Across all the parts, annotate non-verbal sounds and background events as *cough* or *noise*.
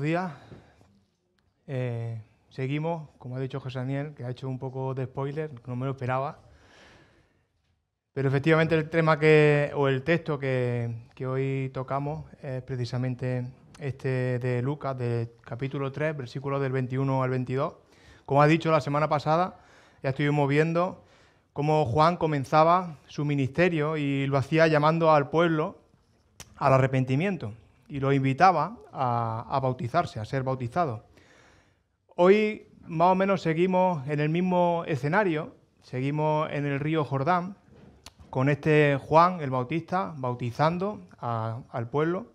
días. Eh, seguimos, como ha dicho José Daniel, que ha hecho un poco de spoiler, no me lo esperaba. Pero efectivamente el tema que, o el texto que, que hoy tocamos es precisamente este de Lucas, de capítulo 3, versículos del 21 al 22. Como ha dicho la semana pasada, ya estuvimos viendo cómo Juan comenzaba su ministerio y lo hacía llamando al pueblo al arrepentimiento y lo invitaba a, bautizarse, a ser bautizado Hoy más o menos seguimos en el mismo escenario, seguimos en el río Jordán, con este Juan el Bautista bautizando al pueblo,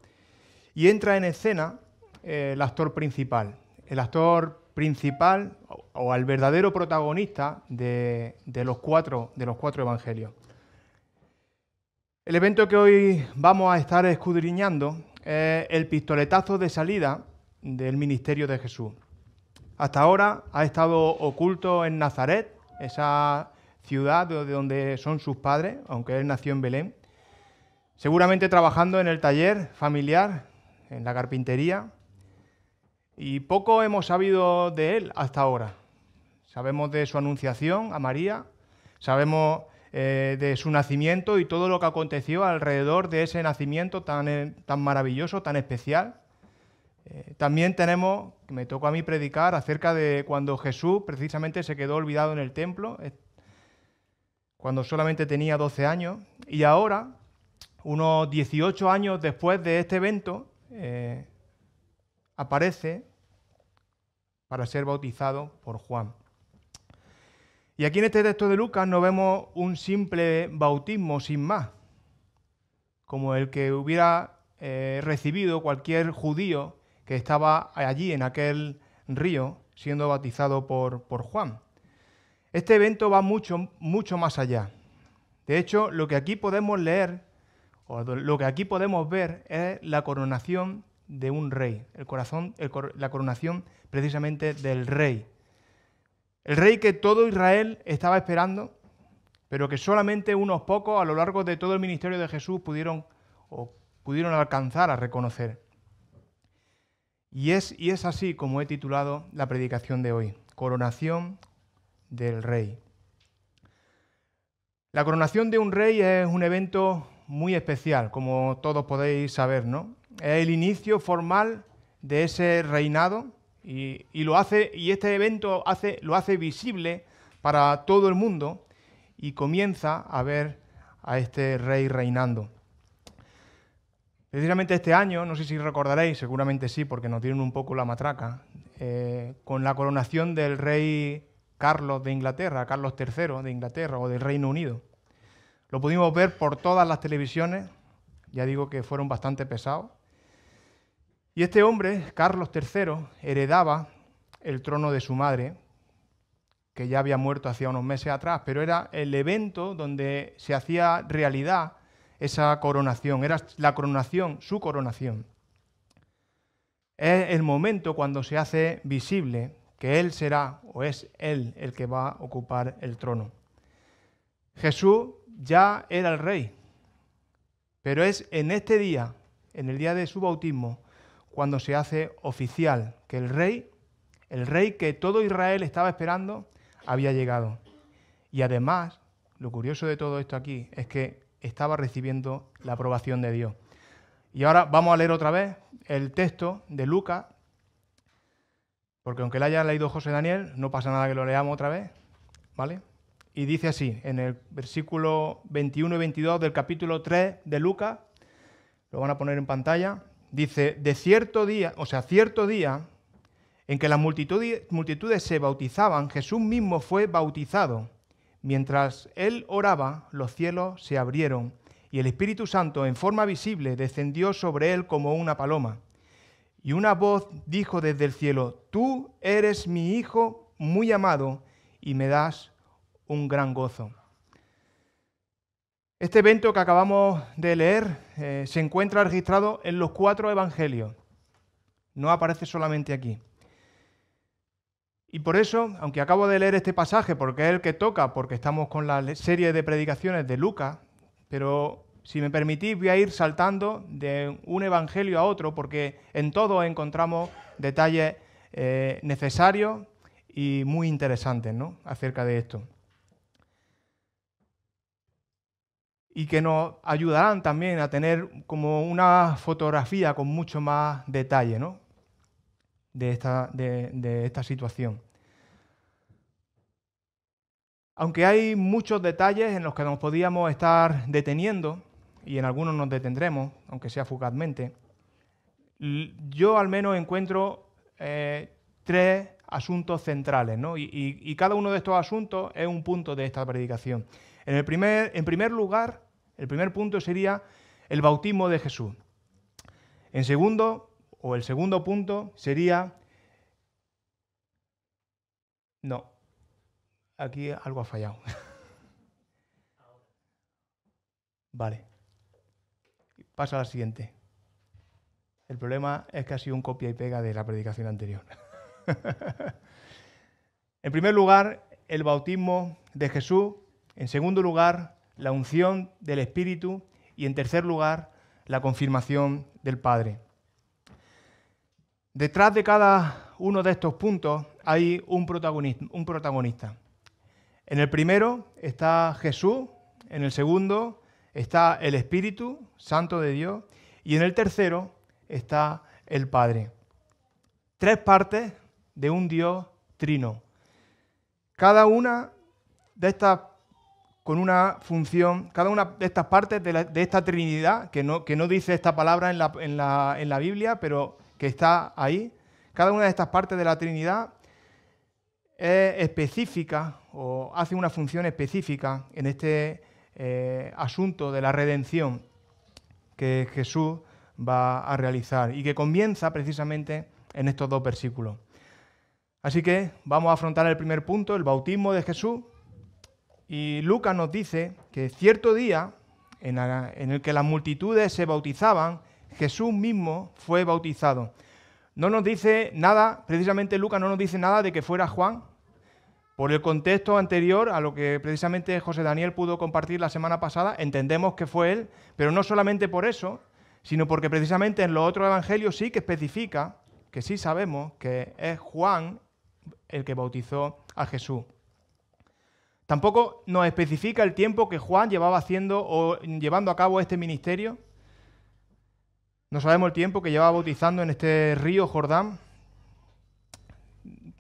y entra en escena eh, el actor principal, el actor principal o, el al verdadero protagonista de, los cuatro, de los cuatro evangelios. El evento que hoy vamos a estar escudriñando eh, el pistoletazo de salida del ministerio de Jesús. Hasta ahora ha estado oculto en Nazaret, esa ciudad de donde son sus padres, aunque él nació en Belén, seguramente trabajando en el taller familiar, en la carpintería, y poco hemos sabido de él hasta ahora. Sabemos de su anunciación a María, sabemos eh, de su nacimiento y todo lo que aconteció alrededor de ese nacimiento tan, eh, tan maravilloso, tan especial. Eh, también tenemos, me tocó a mí predicar acerca de cuando Jesús precisamente se quedó olvidado en el templo, cuando solamente tenía 12 años, y ahora, unos 18 años después de este evento, aparece para ser bautizado por Juan. Y aquí en este texto de Lucas no vemos un simple bautismo sin más, como el que hubiera eh, recibido cualquier judío que estaba allí en aquel río siendo bautizado por, Juan. Este evento va mucho, mucho más allá. De hecho, lo que aquí podemos leer, o lo que aquí podemos ver, es la coronación de un rey, el corazón, la coronación precisamente del rey. El rey que todo Israel estaba esperando, pero que solamente unos pocos a lo largo de todo el ministerio de Jesús pudieron, o pudieron alcanzar a reconocer. Y es, y es así como he titulado la predicación de hoy, Coronación del Rey. La coronación de un rey es un evento muy especial, como todos podéis saber, ¿no? Es el inicio formal de ese reinado y, lo hace, y este evento hace, lo hace visible para todo el mundo y comienza a ver a este rey reinando. Precisamente este año, no sé si recordaréis, seguramente sí, porque nos dieron un poco la matraca, eh, con la coronación del rey Carlos de Inglaterra, Carlos III de Inglaterra o del Reino Unido. Lo pudimos ver por todas las televisiones, ya digo que fueron bastante pesados, y este hombre, Carlos III, heredaba el trono de su madre, que ya había muerto hacía unos meses atrás, pero era el evento donde se hacía realidad esa coronación, era la coronación, su coronación. Es el momento cuando se hace visible que Él será o es Él el que va a ocupar el trono. Jesús ya era el rey, pero es en este día, en el día de su bautismo, cuando se hace oficial que el rey, el rey que todo Israel estaba esperando, había llegado. Y además, lo curioso de todo esto aquí es que estaba recibiendo la aprobación de Dios. Y ahora vamos a leer otra vez el texto de Lucas, porque aunque lo haya leído José Daniel, no pasa nada que lo leamos otra vez, ¿vale? Y dice así, en el versículo 21 y 22 del capítulo 3 de Lucas, lo van a poner en pantalla, dice, de cierto día, o sea, cierto día en que las multitudes, se bautizaban, Jesús mismo fue bautizado. Mientras él oraba, los cielos se abrieron y el Espíritu Santo en forma visible descendió sobre él como una paloma. Y una voz dijo desde el cielo, Tú eres mi Hijo muy amado y me das un gran gozo. Este evento que acabamos de leer eh, se encuentra registrado en los cuatro evangelios. No aparece solamente aquí. Y por eso, aunque acabo de leer este pasaje, porque es el que toca, porque estamos con la serie de predicaciones de Lucas, pero si me permitís voy a ir saltando de un evangelio a otro, porque en todos encontramos detalles eh, necesarios y muy interesantes acerca de esto. y que nos ayudarán también a tener como una fotografía con mucho más detalle ¿no? de, esta, de, esta situación. Aunque hay muchos detalles en los que nos podíamos estar deteniendo, y en algunos nos detendremos, aunque sea fugazmente, yo al menos encuentro eh, tres asuntos centrales, ¿no? y, cada uno de estos asuntos es un punto de esta predicación. En, el primer, en primer lugar, el primer punto sería el bautismo de Jesús. En segundo, o el segundo punto sería... No, aquí algo ha fallado. *laughs* vale. Pasa a la siguiente. El problema es que ha sido un copia y pega de la predicación anterior. *laughs* en primer lugar, el bautismo de Jesús. En segundo lugar, la unción del Espíritu y, en tercer lugar, la confirmación del Padre. Detrás de cada uno de estos puntos hay un protagonista, un protagonista. En el primero está Jesús, en el segundo está el Espíritu Santo de Dios y en el tercero está el Padre. Tres partes de un Dios trino. Cada una de estas con una función, cada una de estas partes de, esta Trinidad, que no, que no, dice esta palabra en la, Biblia, pero que está ahí, cada una de estas partes de la Trinidad es específica o hace una función específica en este eh, asunto de la redención que Jesús va a realizar y que comienza precisamente en estos dos versículos. Así que vamos a afrontar el primer punto, el bautismo de Jesús, y Lucas nos dice que cierto día en, el que las multitudes se bautizaban, Jesús mismo fue bautizado. No nos dice nada, precisamente Lucas no nos dice nada de que fuera Juan, por el contexto anterior a lo que precisamente José Daniel pudo compartir la semana pasada, entendemos que fue él, pero no solamente por eso, sino porque precisamente en los otros evangelios sí que especifica que sí sabemos que es Juan el que bautizó a Jesús. Tampoco nos especifica el tiempo que Juan llevaba haciendo o llevando a cabo este ministerio. No sabemos el tiempo que llevaba bautizando en este río Jordán.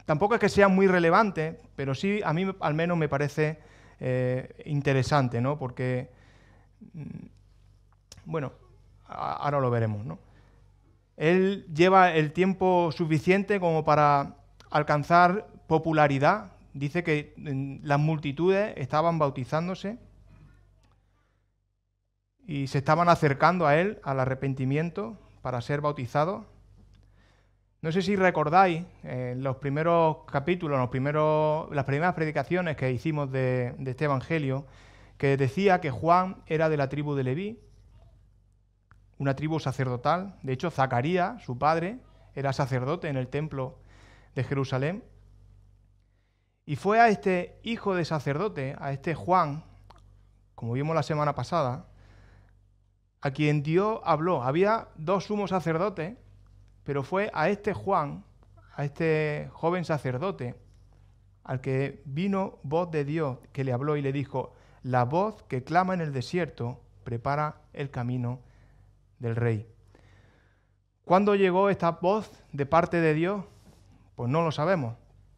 Tampoco es que sea muy relevante, pero sí a mí al menos me parece eh, interesante, ¿no? Porque, mm, bueno, ahora lo veremos, ¿no? Él lleva el tiempo suficiente como para alcanzar popularidad dice que mm, las multitudes estaban bautizándose y se estaban acercando a él, al arrepentimiento, para ser bautizado No sé si recordáis los primeros capítulos, los primeros, las primeras predicaciones que hicimos de, de, este Evangelio, que decía que Juan era de la tribu de Leví, una tribu sacerdotal. De hecho, Zacarías, su padre, era sacerdote en el templo de Jerusalén. Y fue a este hijo de sacerdote, a este Juan, como vimos la semana pasada, a quien Dios habló. Había dos sumos sacerdotes, pero fue a este Juan, a este joven sacerdote, al que vino voz de Dios que le habló y le dijo, la voz que clama en el desierto prepara el camino del rey. ¿Cuándo llegó esta voz de parte de Dios? Pues no lo sabemos.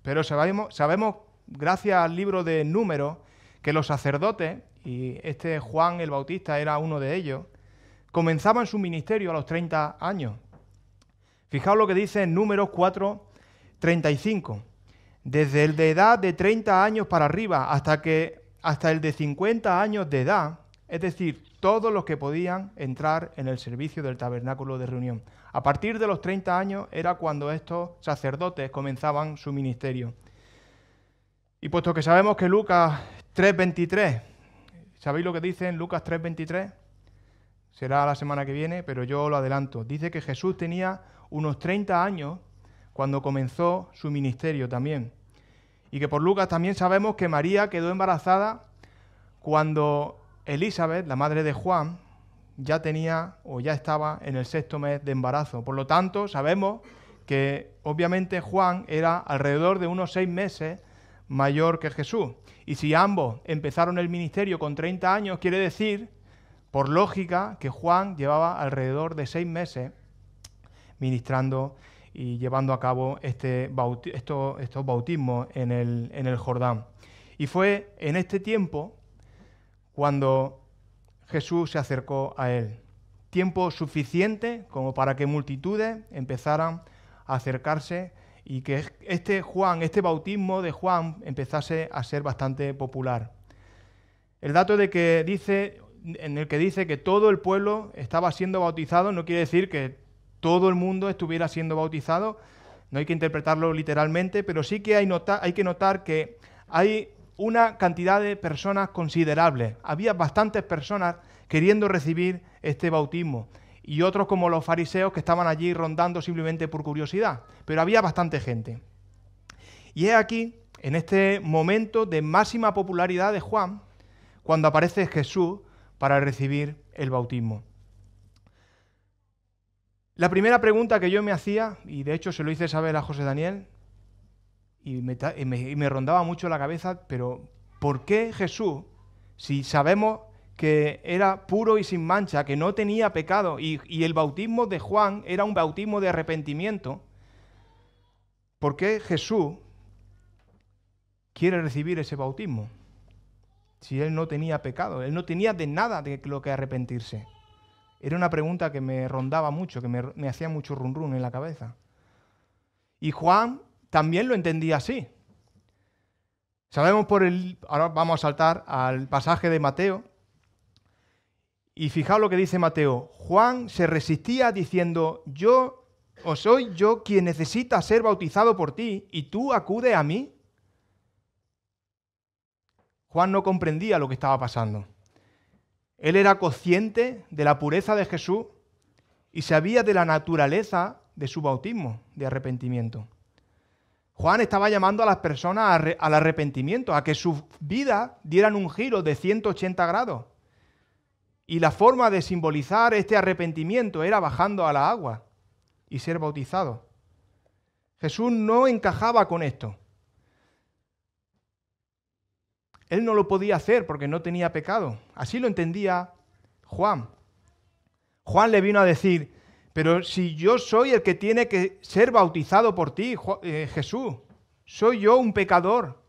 Pero sabemos, sabemos gracias al libro de Números, que los sacerdotes, y este Juan el Bautista era uno de ellos, comenzaban su ministerio a los 30 años. Fijaos lo que dice en Números 4, 35. Desde el de edad de 30 años para arriba hasta, que, hasta el de 50 años de edad, es decir, todos los que podían entrar en el servicio del tabernáculo de reunión. A partir de los 30 años era cuando estos sacerdotes comenzaban su ministerio. Y puesto que sabemos que Lucas 3:23, ¿sabéis lo que dice en Lucas 3:23? Será la semana que viene, pero yo lo adelanto. Dice que Jesús tenía unos 30 años cuando comenzó su ministerio también. Y que por Lucas también sabemos que María quedó embarazada cuando Elizabeth, la madre de Juan, ya tenía o ya estaba en el sexto mes de embarazo. Por lo tanto, sabemos que obviamente Juan era alrededor de unos seis meses mayor que Jesús. Y si ambos empezaron el ministerio con 30 años, quiere decir, por lógica, que Juan llevaba alrededor de seis meses ministrando y llevando a cabo este estos, bautismos en el, en el Jordán. Y fue en este tiempo cuando Jesús se acercó a él. Tiempo suficiente como para que multitudes empezaran a acercarse y que este Juan, este bautismo de Juan empezase a ser bastante popular. El dato de que dice en el que dice que todo el pueblo estaba siendo bautizado no quiere decir que todo el mundo estuviera siendo bautizado, no hay que interpretarlo literalmente, pero sí que hay, hay que notar que hay una cantidad de personas considerable. Había bastantes personas queriendo recibir este bautismo y otros como los fariseos que estaban allí rondando simplemente por curiosidad, pero había bastante gente. Y es aquí, en este momento de máxima popularidad de Juan, cuando aparece Jesús para recibir el bautismo. La primera pregunta que yo me hacía, y de hecho se lo hice saber a José Daniel, y me, rondaba mucho la cabeza, pero ¿por qué Jesús, si sabemos que era puro y sin mancha, que no tenía pecado, y, el bautismo de Juan era un bautismo de arrepentimiento, ¿por qué Jesús quiere recibir ese bautismo? Si él no tenía pecado, él no tenía de nada de lo que arrepentirse. Era una pregunta que me rondaba mucho, que me, me hacía mucho run run en la cabeza. Y Juan también lo entendía así. Sabemos por el... Ahora vamos a saltar al pasaje de Mateo. Y fijaos lo que dice Mateo. Juan se resistía diciendo, yo o soy yo quien necesita ser bautizado por ti y tú acude a mí. Juan no comprendía lo que estaba pasando. Él era consciente de la pureza de Jesús y sabía de la naturaleza de su bautismo de arrepentimiento. Juan estaba llamando a las personas al arrepentimiento, a que sus vidas dieran un giro de 180 grados. Y la forma de simbolizar este arrepentimiento era bajando a la agua y ser bautizado. Jesús no encajaba con esto. Él no lo podía hacer porque no tenía pecado. Así lo entendía Juan. Juan le vino a decir, pero si yo soy el que tiene que ser bautizado por ti, eh, Jesús, soy yo un pecador.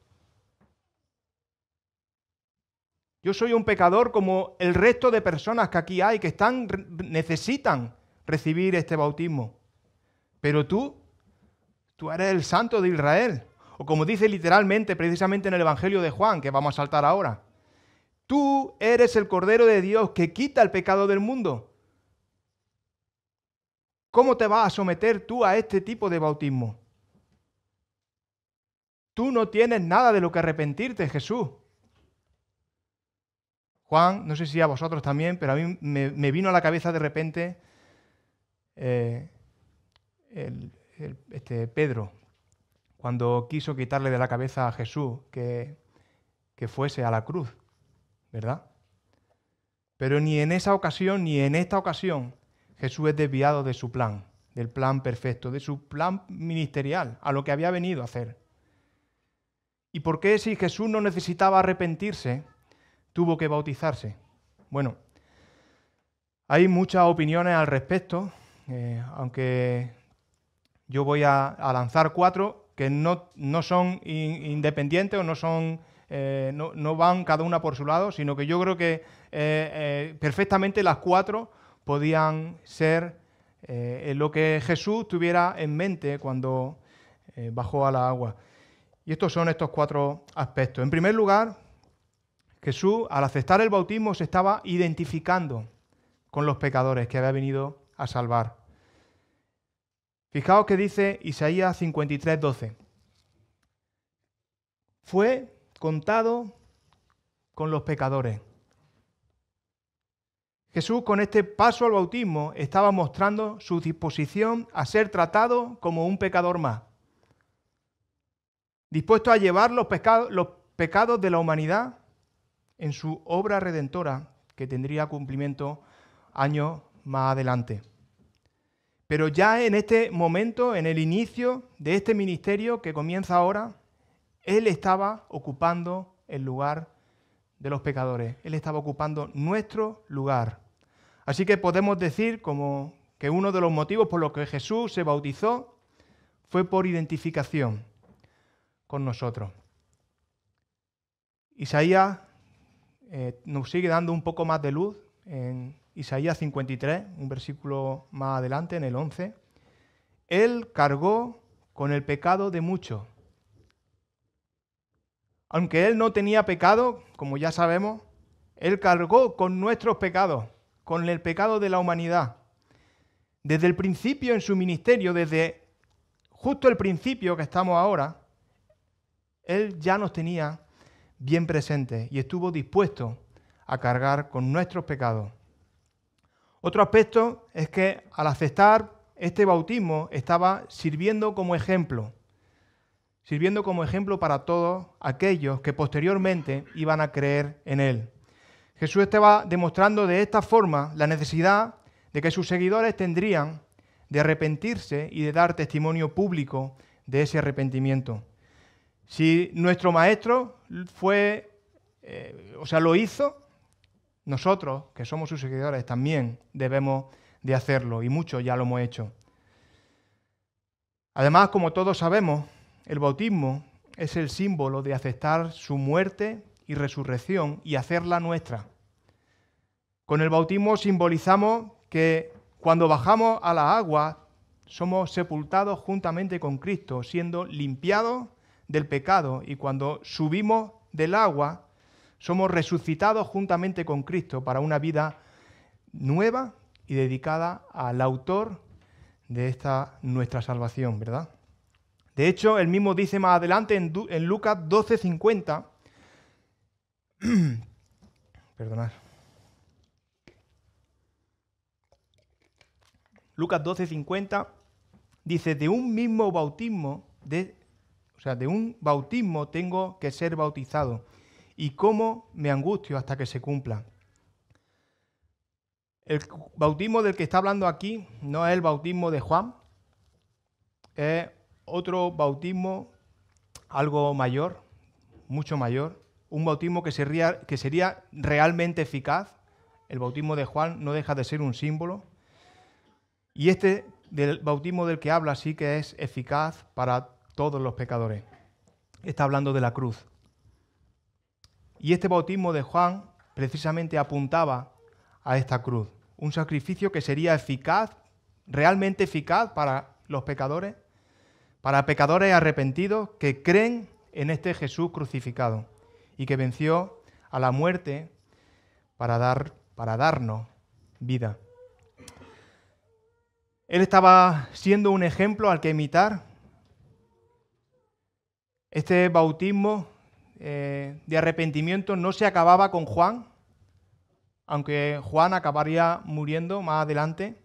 Yo soy un pecador como el resto de personas que aquí hay, que están, necesitan recibir este bautismo. Pero tú, tú eres el santo de Israel. O como dice literalmente, precisamente en el Evangelio de Juan, que vamos a saltar ahora. Tú eres el Cordero de Dios que quita el pecado del mundo. ¿Cómo te vas a someter tú a este tipo de bautismo? Tú no tienes nada de lo que arrepentirte, Jesús. Juan, no sé si a vosotros también, pero a mí me, vino a la cabeza de repente eh, este, Pedro, cuando quiso quitarle de la cabeza a Jesús que, que fuese a la cruz, ¿verdad? Pero ni en esa ocasión, ni en esta ocasión, Jesús es desviado de su plan, del plan perfecto, de su plan ministerial, a lo que había venido a hacer. ¿Y por qué si Jesús no necesitaba arrepentirse, tuvo que bautizarse? Bueno, hay muchas opiniones al respecto, eh, aunque yo voy a, lanzar cuatro que no, son independientes o no, son, eh, no, van cada una por su lado, sino que yo creo que eh, perfectamente las cuatro podían ser eh, lo que Jesús tuviera en mente cuando eh, bajó a la agua. Y estos son estos cuatro aspectos. En primer lugar, Jesús al aceptar el bautismo se estaba identificando con los pecadores que había venido a salvar. Fijaos que dice Isaías 53, 12. Fue contado con los pecadores Jesús con este paso al bautismo estaba mostrando su disposición a ser tratado como un pecador más, dispuesto a llevar los, pecados, de la humanidad en su obra redentora que tendría cumplimiento años más adelante. Pero ya en este momento, en el inicio de este ministerio que comienza ahora, Él estaba ocupando el lugar de los pecadores. Él estaba ocupando nuestro lugar. Así que podemos decir como que uno de los motivos por los que Jesús se bautizó fue por identificación con nosotros. Isaías eh, nos sigue dando un poco más de luz en Isaías 53, un versículo más adelante, en el 11. Él cargó con el pecado de muchos aunque Él no tenía pecado, como ya sabemos, Él cargó con nuestros pecados, con el pecado de la humanidad. Desde el principio en su ministerio, desde justo el principio que estamos ahora, Él ya nos tenía bien presentes y estuvo dispuesto a cargar con nuestros pecados. Otro aspecto es que al aceptar este bautismo estaba sirviendo como ejemplo sirviendo como ejemplo para todos aquellos que posteriormente iban a creer en él. Jesús estaba demostrando de esta forma la necesidad de que sus seguidores tendrían de arrepentirse y de dar testimonio público de ese arrepentimiento. Si nuestro maestro fue, eh, o sea, lo hizo, nosotros, que somos sus seguidores, también debemos de hacerlo, y muchos ya lo hemos hecho. Además, como todos sabemos, el bautismo es el símbolo de aceptar su muerte y resurrección y hacerla nuestra. Con el bautismo simbolizamos que cuando bajamos a la agua somos sepultados juntamente con Cristo, siendo limpiados del pecado y cuando subimos del agua somos resucitados juntamente con Cristo para una vida nueva y dedicada al autor de esta nuestra salvación, ¿verdad? De hecho, el mismo dice más adelante en, Lucas 12:50, *clears throat* perdonad. Lucas 12:50 dice, de un mismo bautismo, de, o sea, de un bautismo tengo que ser bautizado. ¿Y cómo me angustio hasta que se cumpla? El bautismo del que está hablando aquí no es el bautismo de Juan, es otro bautismo algo mayor, mucho mayor, un bautismo que sería, que sería realmente eficaz. El bautismo de Juan no deja de ser un símbolo. Y este del bautismo del que habla sí que es eficaz para todos los pecadores. Está hablando de la cruz. Y este bautismo de Juan precisamente apuntaba a esta cruz, un sacrificio que sería eficaz, realmente eficaz para los pecadores para pecadores arrepentidos que creen en este Jesús crucificado y que venció a la muerte para, dar, para darnos vida. Él estaba siendo un ejemplo al que imitar. Este bautismo eh, de arrepentimiento no se acababa con Juan, aunque Juan acabaría muriendo más adelante.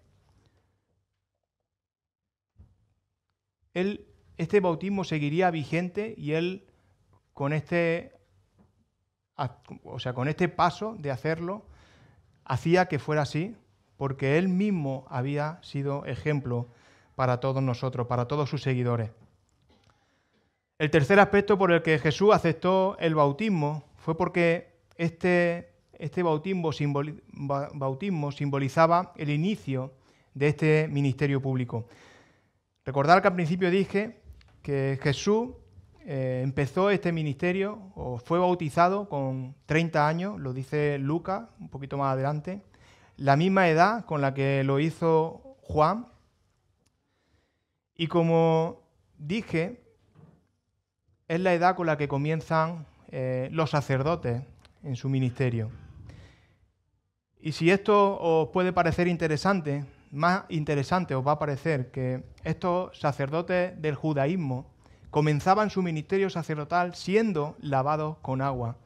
este bautismo seguiría vigente y él con este, o sea, con este paso de hacerlo, hacía que fuera así, porque él mismo había sido ejemplo para todos nosotros, para todos sus seguidores. El tercer aspecto por el que Jesús aceptó el bautismo fue porque este, este bautismo simbolizaba el inicio de este ministerio público. Recordar que al principio dije que Jesús eh, empezó este ministerio o fue bautizado con 30 años, lo dice Lucas un poquito más adelante, la misma edad con la que lo hizo Juan. Y como dije, es la edad con la que comienzan eh, los sacerdotes en su ministerio. Y si esto os puede parecer interesante, más interesante os va a parecer que estos sacerdotes del judaísmo comenzaban su ministerio sacerdotal siendo lavados con agua,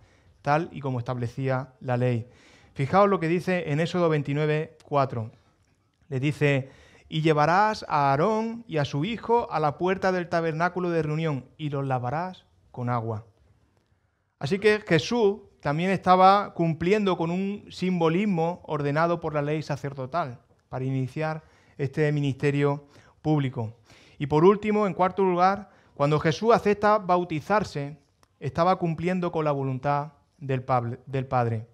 tal y como establecía la ley. Fijaos lo que dice en Éxodo 29, 4. Le dice, y llevarás a Aarón y a su hijo a la puerta del tabernáculo de reunión y los lavarás con agua. Así que Jesús también estaba cumpliendo con un simbolismo ordenado por la ley sacerdotal para iniciar este ministerio público. Y por último, en cuarto lugar, cuando Jesús acepta bautizarse, estaba cumpliendo con la voluntad del Padre.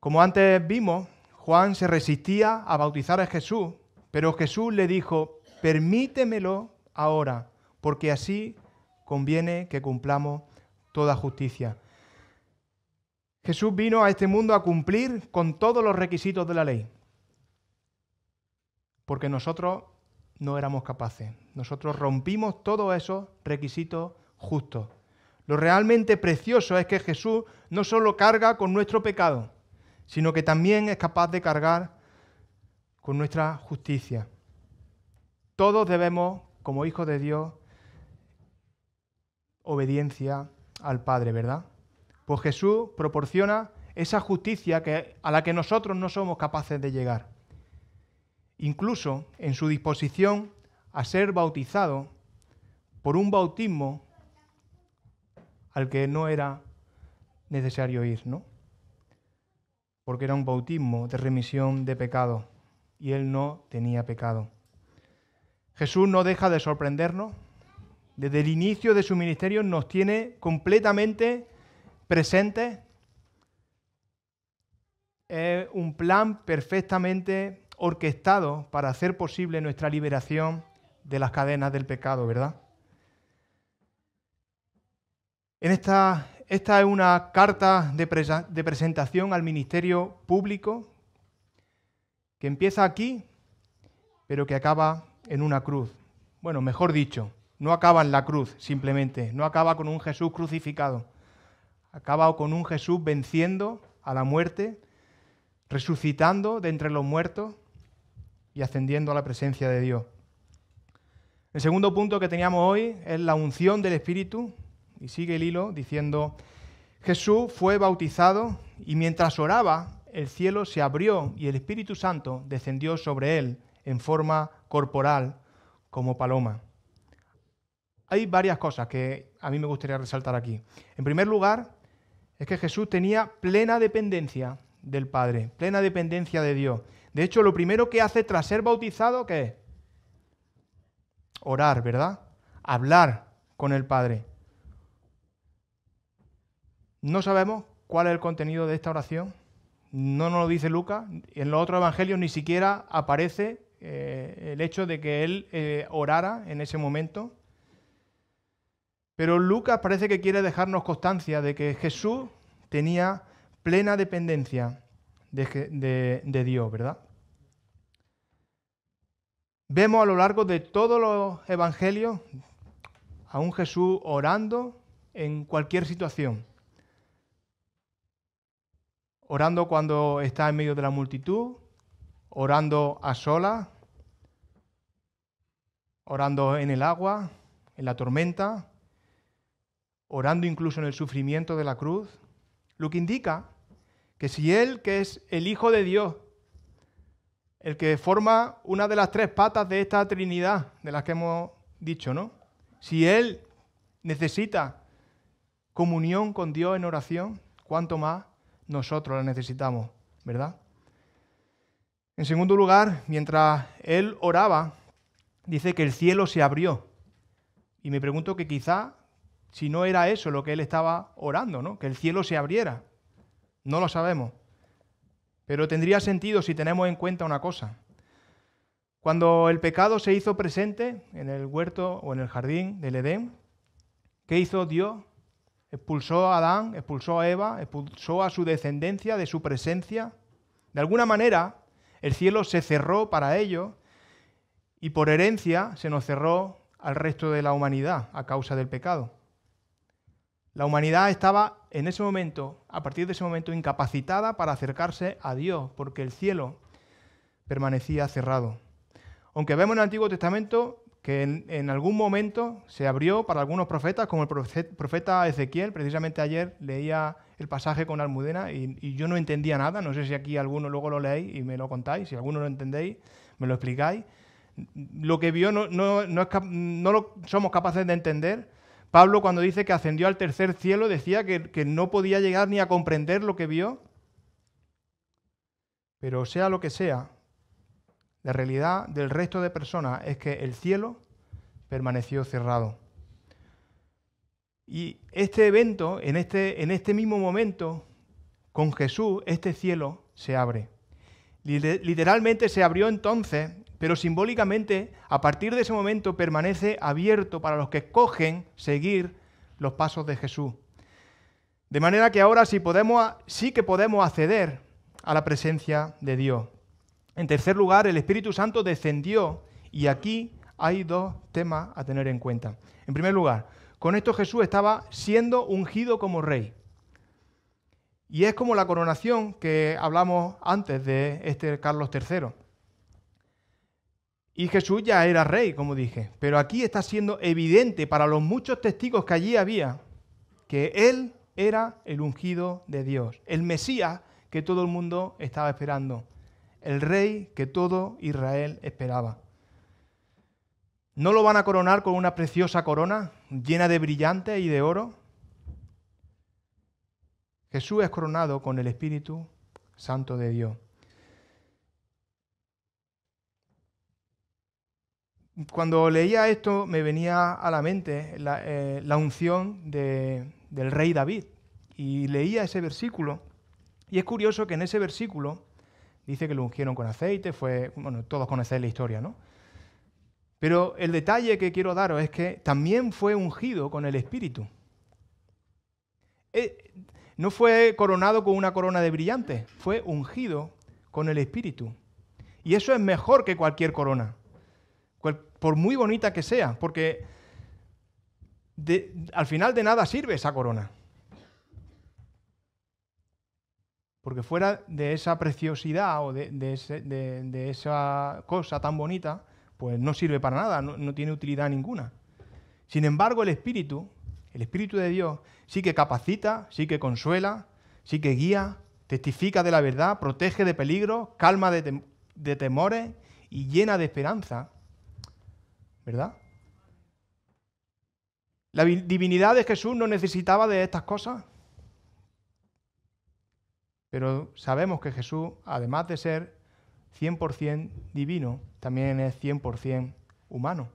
Como antes vimos, Juan se resistía a bautizar a Jesús, pero Jesús le dijo, permítemelo ahora, porque así conviene que cumplamos toda justicia. Jesús vino a este mundo a cumplir con todos los requisitos de la ley porque nosotros no éramos capaces. Nosotros rompimos todos esos requisitos justos. Lo realmente precioso es que Jesús no solo carga con nuestro pecado, sino que también es capaz de cargar con nuestra justicia. Todos debemos, como hijos de Dios, obediencia al Padre, ¿verdad? Pues Jesús proporciona esa justicia que, a la que nosotros no somos capaces de llegar incluso en su disposición a ser bautizado por un bautismo al que no era necesario ir, ¿no? Porque era un bautismo de remisión de pecado y él no tenía pecado. Jesús no deja de sorprendernos. Desde el inicio de su ministerio nos tiene completamente presentes. un plan perfectamente orquestado para hacer posible nuestra liberación de las cadenas del pecado, ¿verdad? En esta, esta es una carta de, de presentación al Ministerio Público que empieza aquí, pero que acaba en una cruz. Bueno, mejor dicho, no acaba en la cruz simplemente, no acaba con un Jesús crucificado, acaba con un Jesús venciendo a la muerte, resucitando de entre los muertos y ascendiendo a la presencia de Dios. El segundo punto que teníamos hoy es la unción del Espíritu, y sigue el hilo diciendo, Jesús fue bautizado y mientras oraba, el cielo se abrió y el Espíritu Santo descendió sobre él en forma corporal como paloma. Hay varias cosas que a mí me gustaría resaltar aquí. En primer lugar, es que Jesús tenía plena dependencia del Padre, plena dependencia de Dios. De hecho, lo primero que hace tras ser bautizado, ¿qué es? Orar, ¿verdad? Hablar con el Padre. No sabemos cuál es el contenido de esta oración. No nos lo dice Lucas. En los otros evangelios ni siquiera aparece eh, el hecho de que él eh, orara en ese momento. Pero Lucas parece que quiere dejarnos constancia de que Jesús tenía plena dependencia de Dios, ¿verdad? Vemos a lo largo de todos los evangelios a un Jesús orando en cualquier situación. Orando cuando está en medio de la multitud, orando a sola, orando en el agua, en la tormenta, orando incluso en el sufrimiento de la cruz, lo que indica que si Él, que es el Hijo de Dios, el que forma una de las tres patas de esta Trinidad de las que hemos dicho, ¿no? Si Él necesita comunión con Dios en oración, cuánto más nosotros la necesitamos, ¿verdad? En segundo lugar, mientras Él oraba, dice que el cielo se abrió. Y me pregunto que quizá si no era eso lo que Él estaba orando, ¿no? Que el cielo se abriera. No lo sabemos. Pero tendría sentido si tenemos en cuenta una cosa. Cuando el pecado se hizo presente en el huerto o en el jardín del Edén, ¿qué hizo Dios? Expulsó a Adán, expulsó a Eva, expulsó a su descendencia de su presencia. De alguna manera, el cielo se cerró para ellos y por herencia se nos cerró al resto de la humanidad a causa del pecado. La humanidad estaba en ese momento, a partir de ese momento, incapacitada para acercarse a Dios, porque el cielo permanecía cerrado. Aunque vemos en el Antiguo Testamento que en, algún momento se abrió para algunos profetas, como el profeta Ezequiel, precisamente ayer leía el pasaje con Almudena y, yo no entendía nada, no sé si aquí alguno luego lo leéis y me lo contáis, si alguno lo entendéis, me lo explicáis. Lo que vio no, no lo somos capaces de entender, Pablo cuando dice que ascendió al tercer cielo decía que, no podía llegar ni a comprender lo que vio. Pero sea lo que sea, la realidad del resto de personas es que el cielo permaneció cerrado. Y este evento, en este, en este mismo momento, con Jesús, este cielo se abre. Literalmente se abrió entonces pero simbólicamente, a partir de ese momento, permanece abierto para los que escogen seguir los pasos de Jesús. De manera que ahora sí, podemos, sí que podemos acceder a la presencia de Dios. En tercer lugar, el Espíritu Santo descendió y aquí hay dos temas a tener en cuenta. En primer lugar, con esto Jesús estaba siendo ungido como rey. Y es como la coronación que hablamos antes de este Carlos III. Y Jesús ya era rey, como dije, pero aquí está siendo evidente para los muchos testigos que allí había que él era el ungido de Dios, el Mesías que todo el mundo estaba esperando, el rey que todo Israel esperaba. ¿No lo van a coronar con una preciosa corona llena de brillantes y de oro? Jesús es coronado con el Espíritu Santo de Dios. cuando leía esto me venía a la mente la, eh, unción del rey David y leía ese versículo y es curioso que en ese versículo dice que lo ungieron con aceite, fue, bueno, todos conocéis la historia, ¿no? Pero el detalle que quiero daros es que también fue ungido con el Espíritu. Eh, no fue coronado con una corona de brillantes, fue ungido con el Espíritu. Y eso es mejor que cualquier corona por muy bonita que sea, porque al final de nada sirve esa corona. Porque fuera de esa preciosidad o de, esa cosa tan bonita, pues no sirve para nada, no, tiene utilidad ninguna. Sin embargo, el Espíritu, el Espíritu de Dios, sí que capacita, sí que consuela, sí que guía, testifica de la verdad, protege de peligros, calma de, de temores y llena de esperanza ¿verdad? La divinidad de Jesús no necesitaba de estas cosas. Pero sabemos que Jesús, además de ser 100% divino, también es 100% humano.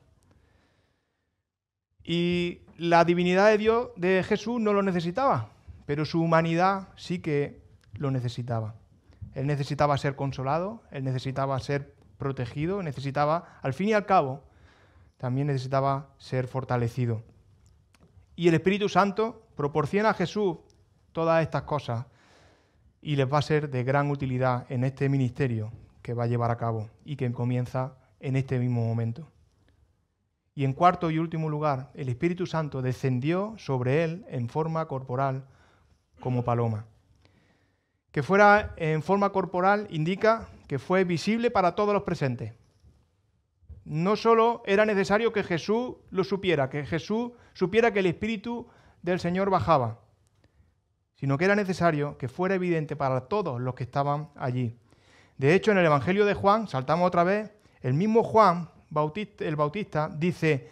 Y la divinidad de Dios de Jesús no lo necesitaba, pero su humanidad sí que lo necesitaba. Él necesitaba ser consolado, él necesitaba ser protegido, necesitaba, al fin y al cabo, también necesitaba ser fortalecido. Y el Espíritu Santo proporciona a Jesús todas estas cosas y les va a ser de gran utilidad en este ministerio que va a llevar a cabo y que comienza en este mismo momento. Y en cuarto y último lugar, el Espíritu Santo descendió sobre él en forma corporal como paloma. Que fuera en forma corporal indica que fue visible para todos los presentes no solo era necesario que Jesús lo supiera, que Jesús supiera que el Espíritu del Señor bajaba, sino que era necesario que fuera evidente para todos los que estaban allí. De hecho, en el Evangelio de Juan, saltamos otra vez, el mismo Juan, Bautista, el Bautista, dice,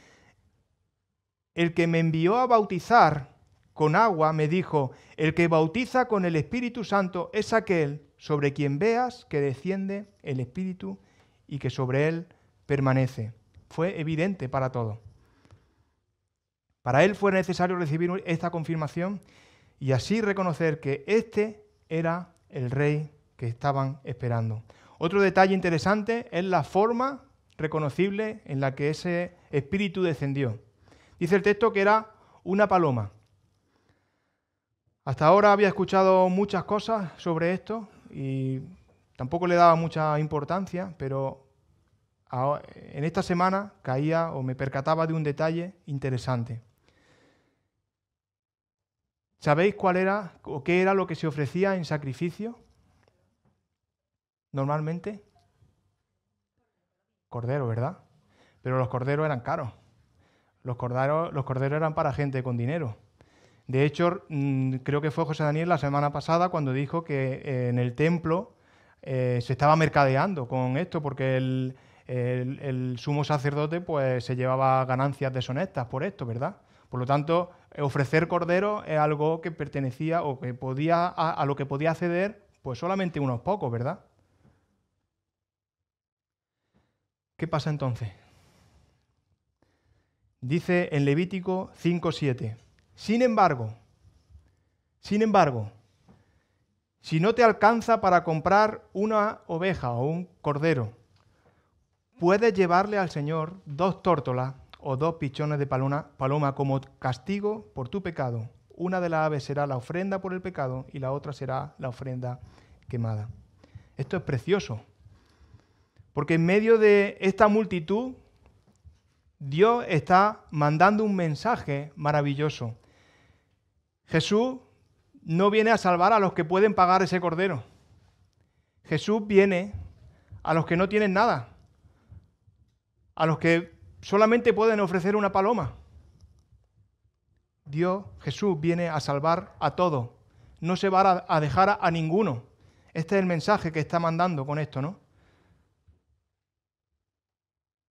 el que me envió a bautizar con agua me dijo, el que bautiza con el Espíritu Santo es aquel sobre quien veas que desciende el Espíritu y que sobre él permanece. Fue evidente para todos. Para él fue necesario recibir esta confirmación y así reconocer que este era el rey que estaban esperando. Otro detalle interesante es la forma reconocible en la que ese espíritu descendió. Dice el texto que era una paloma. Hasta ahora había escuchado muchas cosas sobre esto y tampoco le daba mucha importancia, pero en esta semana caía o me percataba de un detalle interesante. ¿Sabéis cuál era o qué era lo que se ofrecía en sacrificio? Normalmente, cordero, ¿verdad? Pero los corderos eran caros. Los corderos, los corderos eran para gente con dinero. De hecho, mm, creo que fue José Daniel la semana pasada cuando dijo que eh, en el templo eh, se estaba mercadeando con esto, porque el, el, sumo sacerdote pues se llevaba ganancias deshonestas por esto, ¿verdad? Por lo tanto, ofrecer cordero es algo que pertenecía o que podía a, lo que podía acceder pues solamente unos pocos, ¿verdad? ¿Qué pasa entonces? Dice en Levítico 5:7. Sin embargo, sin embargo, si no te alcanza para comprar una oveja o un cordero puedes llevarle al Señor dos tórtolas o dos pichones de paloma, paloma como castigo por tu pecado. Una de las aves será la ofrenda por el pecado y la otra será la ofrenda quemada. Esto es precioso, porque en medio de esta multitud Dios está mandando un mensaje maravilloso. Jesús no viene a salvar a los que pueden pagar ese cordero. Jesús viene a los que no tienen nada a los que solamente pueden ofrecer una paloma. Dios, Jesús, viene a salvar a todos. No se va a dejar a ninguno. Este es el mensaje que está mandando con esto, ¿no?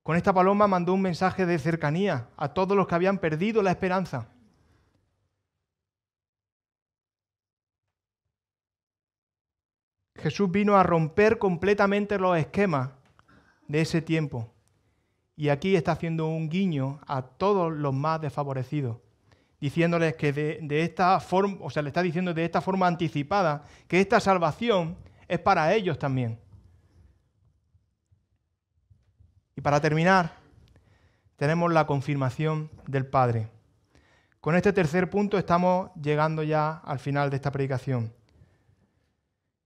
Con esta paloma mandó un mensaje de cercanía a todos los que habían perdido la esperanza. Jesús vino a romper completamente los esquemas de ese tiempo. Y aquí está haciendo un guiño a todos los más desfavorecidos, diciéndoles que de, esta forma, o sea, le está diciendo de esta forma anticipada que esta salvación es para ellos también. Y para terminar, tenemos la confirmación del Padre. Con este tercer punto estamos llegando ya al final de esta predicación.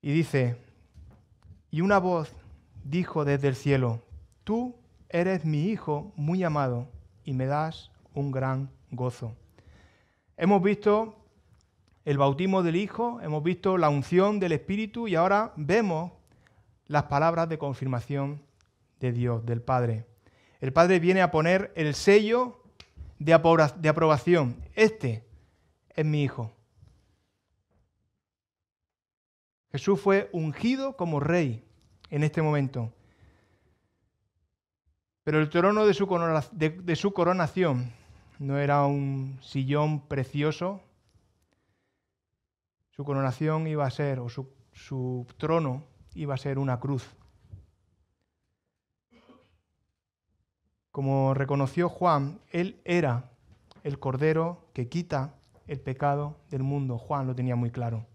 Y dice, y una voz dijo desde el cielo, tú eres mi Hijo muy amado y me das un gran gozo. Hemos visto el bautismo del Hijo, hemos visto la unción del Espíritu y ahora vemos las palabras de confirmación de Dios, del Padre. El Padre viene a poner el sello de, aprobación. Este es mi Hijo. Jesús fue ungido como rey en este momento. Pero el trono de su, coronación no era un sillón precioso. Su coronación iba a ser, o su, su trono iba a ser una cruz. Como reconoció Juan, él era el cordero que quita el pecado del mundo. Juan lo tenía muy claro.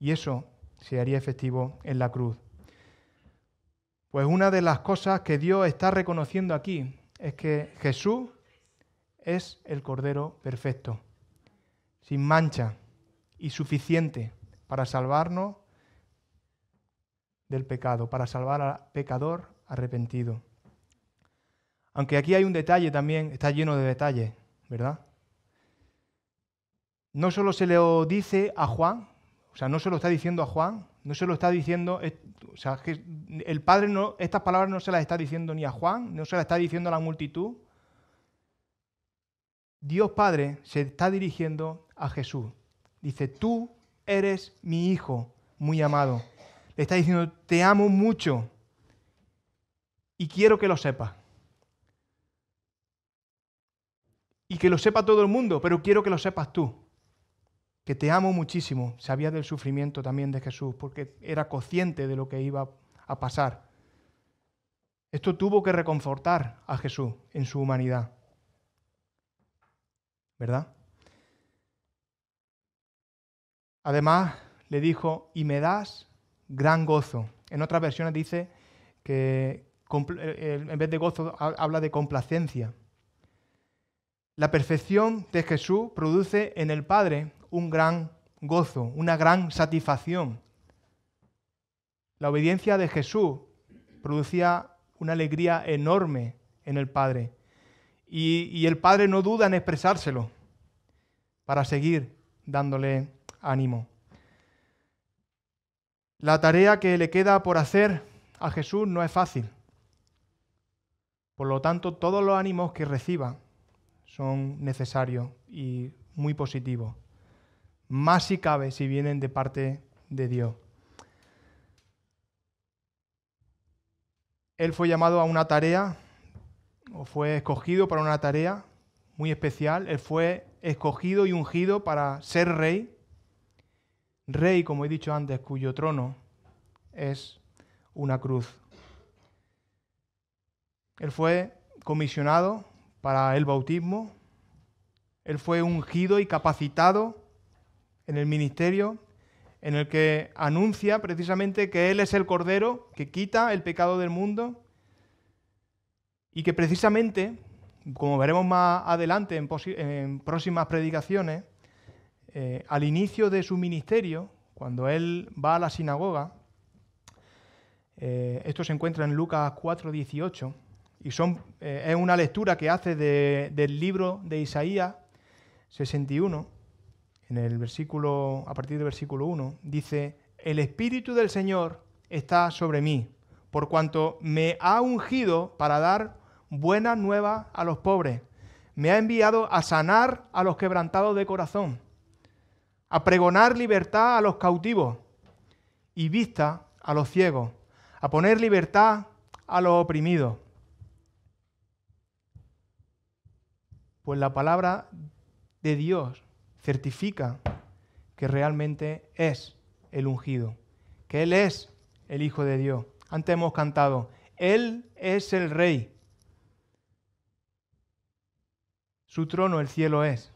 Y eso se haría efectivo en la cruz. Pues una de las cosas que Dios está reconociendo aquí es que Jesús es el Cordero perfecto, sin mancha y suficiente para salvarnos del pecado, para salvar al pecador arrepentido. Aunque aquí hay un detalle también, está lleno de detalles, ¿verdad? No solo se lo dice a Juan, o sea, no se lo está diciendo a Juan, no se lo está diciendo, o sea, que el Padre no, estas palabras no se las está diciendo ni a Juan, no se las está diciendo a la multitud. Dios Padre se está dirigiendo a Jesús. Dice, tú eres mi hijo muy amado. Le está diciendo, te amo mucho y quiero que lo sepas. Y que lo sepa todo el mundo, pero quiero que lo sepas tú que te amo muchísimo, sabía del sufrimiento también de Jesús, porque era consciente de lo que iba a pasar. Esto tuvo que reconfortar a Jesús en su humanidad. ¿Verdad? Además, le dijo, y me das gran gozo. En otras versiones dice que en vez de gozo habla de complacencia. La perfección de Jesús produce en el Padre un gran gozo, una gran satisfacción. La obediencia de Jesús producía una alegría enorme en el Padre. Y, el Padre no duda en expresárselo para seguir dándole ánimo. La tarea que le queda por hacer a Jesús no es fácil. Por lo tanto, todos los ánimos que reciba son necesarios y muy positivos. Más si cabe si vienen de parte de Dios. Él fue llamado a una tarea, o fue escogido para una tarea muy especial. Él fue escogido y ungido para ser rey. Rey, como he dicho antes, cuyo trono es una cruz. Él fue comisionado para el bautismo. Él fue ungido y capacitado en el ministerio en el que anuncia precisamente que Él es el Cordero que quita el pecado del mundo y que precisamente, como veremos más adelante en, próximas predicaciones, eh, al inicio de su ministerio, cuando Él va a la sinagoga, eh, esto se encuentra en Lucas 4:18 y son, eh, es una lectura que hace del libro de Isaías 61, en el versículo, a partir del versículo 1, dice, el Espíritu del Señor está sobre mí, por cuanto me ha ungido para dar buenas nuevas a los pobres, me ha enviado a sanar a los quebrantados de corazón, a pregonar libertad a los cautivos y vista a los ciegos, a poner libertad a los oprimidos Pues la palabra de Dios certifica que realmente es el ungido, que Él es el Hijo de Dios. Antes hemos cantado, Él es el Rey. Su trono el cielo es.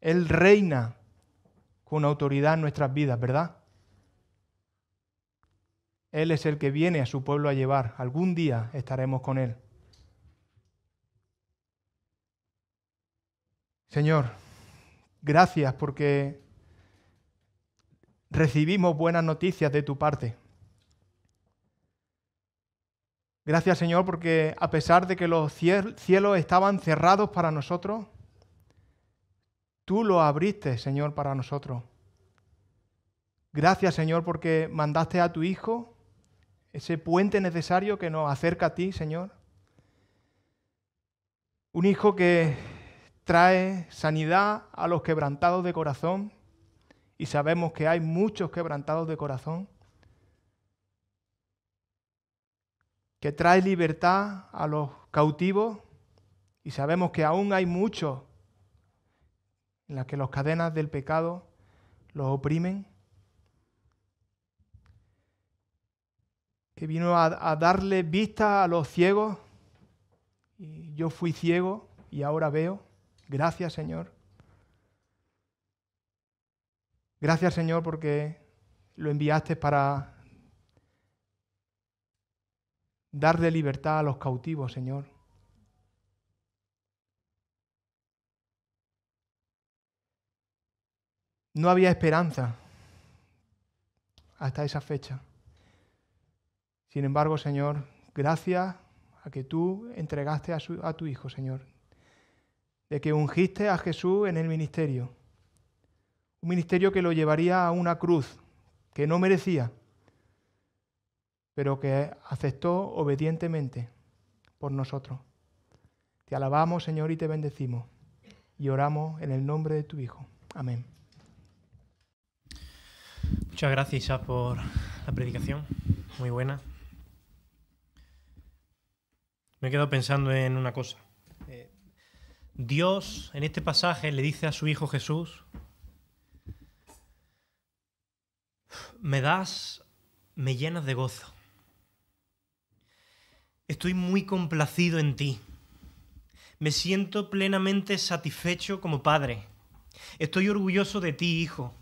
Él reina con autoridad en nuestras vidas, ¿verdad? Él es el que viene a su pueblo a llevar. Algún día estaremos con Él. Señor, gracias porque recibimos buenas noticias de tu parte. Gracias Señor porque a pesar de que los cielos estaban cerrados para nosotros, tú lo abriste Señor para nosotros. Gracias Señor porque mandaste a tu Hijo ese puente necesario que nos acerca a ti Señor. Un Hijo que trae sanidad a los quebrantados de corazón, y sabemos que hay muchos quebrantados de corazón, que trae libertad a los cautivos, y sabemos que aún hay muchos en las que las cadenas del pecado los oprimen, que vino a, a darle vista a los ciegos, y yo fui ciego y ahora veo Gracias, Señor. Gracias, Señor, porque lo enviaste para darle libertad a los cautivos, Señor. No había esperanza hasta esa fecha. Sin embargo, Señor, gracias a que tú entregaste a, a tu Hijo, Señor, de que ungiste a Jesús en el ministerio. Un ministerio que lo llevaría a una cruz que no merecía, pero que aceptó obedientemente por nosotros. Te alabamos, Señor, y te bendecimos. Y oramos en el nombre de tu Hijo. Amén. Muchas gracias, por la predicación. Muy buena. Me he quedado pensando en una cosa. Dios en este pasaje le dice a su Hijo Jesús, me das, me llenas de gozo. Estoy muy complacido en ti. Me siento plenamente satisfecho como padre. Estoy orgulloso de ti, hijo.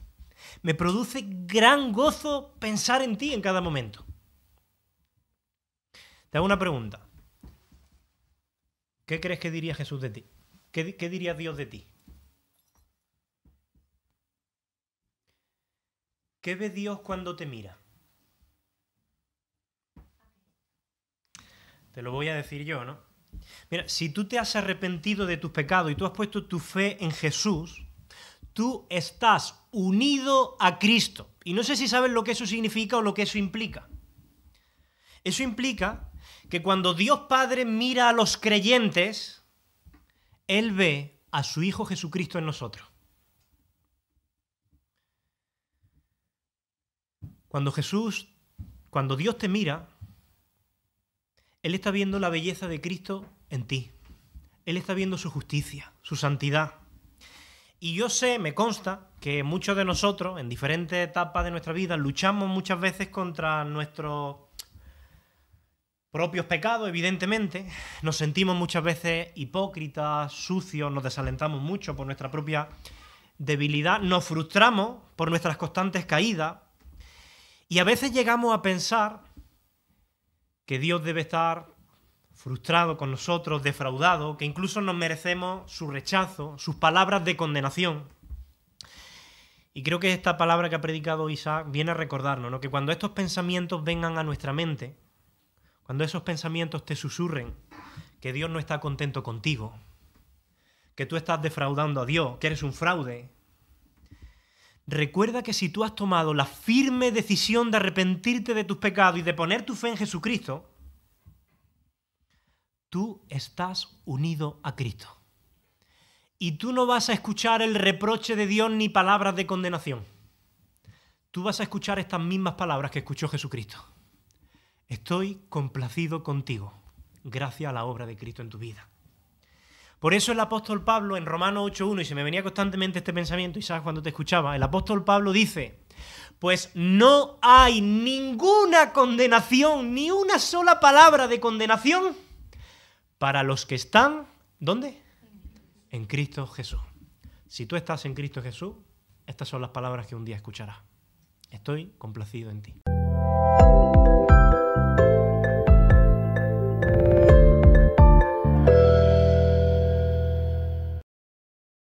Me produce gran gozo pensar en ti en cada momento. Te hago una pregunta. ¿Qué crees que diría Jesús de ti? ¿Qué, diría Dios de ti? ¿Qué ve Dios cuando te mira? Te lo voy a decir yo, ¿no? Mira, si tú te has arrepentido de tus pecados y tú has puesto tu fe en Jesús, tú estás unido a Cristo. Y no sé si sabes lo que eso significa o lo que eso implica. Eso implica que cuando Dios Padre mira a los creyentes, él ve a su Hijo Jesucristo en nosotros. Cuando Jesús, cuando Dios te mira, Él está viendo la belleza de Cristo en ti. Él está viendo su justicia, su santidad. Y yo sé, me consta, que muchos de nosotros, en diferentes etapas de nuestra vida, luchamos muchas veces contra nuestro propios pecados, evidentemente. Nos sentimos muchas veces hipócritas, sucios, nos desalentamos mucho por nuestra propia debilidad, nos frustramos por nuestras constantes caídas y a veces llegamos a pensar que Dios debe estar frustrado con nosotros, defraudado, que incluso nos merecemos su rechazo, sus palabras de condenación. Y creo que esta palabra que ha predicado Isaac viene a recordarnos que cuando estos pensamientos vengan a nuestra mente, cuando esos pensamientos te susurren que Dios no está contento contigo, que tú estás defraudando a Dios, que eres un fraude, recuerda que si tú has tomado la firme decisión de arrepentirte de tus pecados y de poner tu fe en Jesucristo, tú estás unido a Cristo. Y tú no vas a escuchar el reproche de Dios ni palabras de condenación. Tú vas a escuchar estas mismas palabras que escuchó Jesucristo. Estoy complacido contigo, gracias a la obra de Cristo en tu vida. Por eso el apóstol Pablo en Romanos 8.1, y se me venía constantemente este pensamiento, y sabes cuando te escuchaba, el apóstol Pablo dice, pues no hay ninguna condenación, ni una sola palabra de condenación para los que están, ¿dónde? En Cristo Jesús. Si tú estás en Cristo Jesús, estas son las palabras que un día escucharás. Estoy complacido en ti.